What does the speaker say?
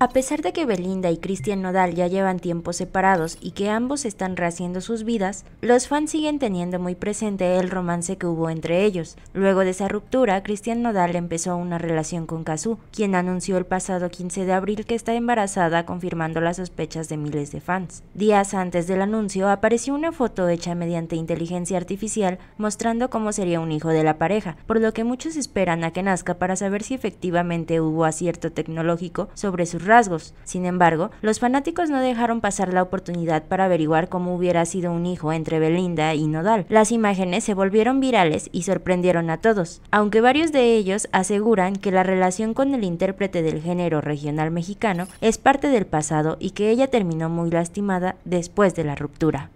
A pesar de que Belinda y Cristian Nodal ya llevan tiempo separados y que ambos están rehaciendo sus vidas, los fans siguen teniendo muy presente el romance que hubo entre ellos. Luego de esa ruptura, Cristian Nodal empezó una relación con Kazu, quien anunció el pasado 15 de abril que está embarazada, confirmando las sospechas de miles de fans. Días antes del anuncio, apareció una foto hecha mediante inteligencia artificial mostrando cómo sería un hijo de la pareja, por lo que muchos esperan a que nazca para saber si efectivamente hubo acierto tecnológico sobre sus rasgos. Sin embargo, los fanáticos no dejaron pasar la oportunidad para averiguar cómo hubiera sido un hijo entre Belinda y Nodal. Las imágenes se volvieron virales y sorprendieron a todos, aunque varios de ellos aseguran que la relación con el intérprete del género regional mexicano es parte del pasado y que ella terminó muy lastimada después de la ruptura.